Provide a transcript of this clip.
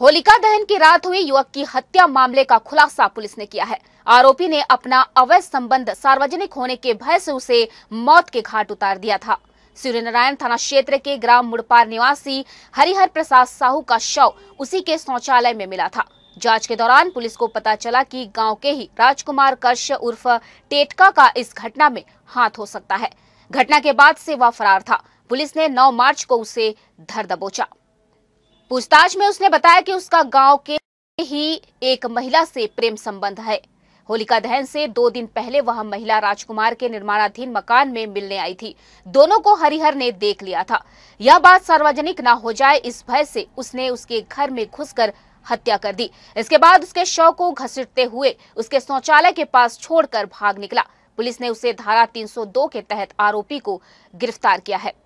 होलिका दहन की रात हुई युवक की हत्या मामले का खुलासा पुलिस ने किया है आरोपी ने अपना अवैध संबंध सार्वजनिक होने के भय से उसे मौत के घाट उतार दिया था सूर्यनारायण थाना क्षेत्र के ग्राम मुड़पार निवासी हरिहर प्रसाद साहू का शव उसी के शौचालय में मिला था जांच के दौरान पुलिस को पता चला कि गांव के ही राजकुमार कर्ष उर्फ टेटका का इस घटना में हाथ हो सकता है घटना के बाद से वह फरार था पुलिस ने 9 मार्च को उसे धर दबोचा पूछताछ में उसने बताया कि उसका गांव के ही एक महिला से प्रेम संबंध है होलिका दहन से दो दिन पहले वह महिला राजकुमार के निर्माणाधीन मकान में मिलने आई थी दोनों को हरिहर ने देख लिया था यह बात सार्वजनिक न हो जाए इस भय से उसने उसके घर में घुसकर हत्या कर दी इसके बाद उसके शव को घसीटते हुए उसके शौचालय के पास छोड़कर भाग निकला पुलिस ने उसे धारा 302 के तहत आरोपी को गिरफ्तार किया है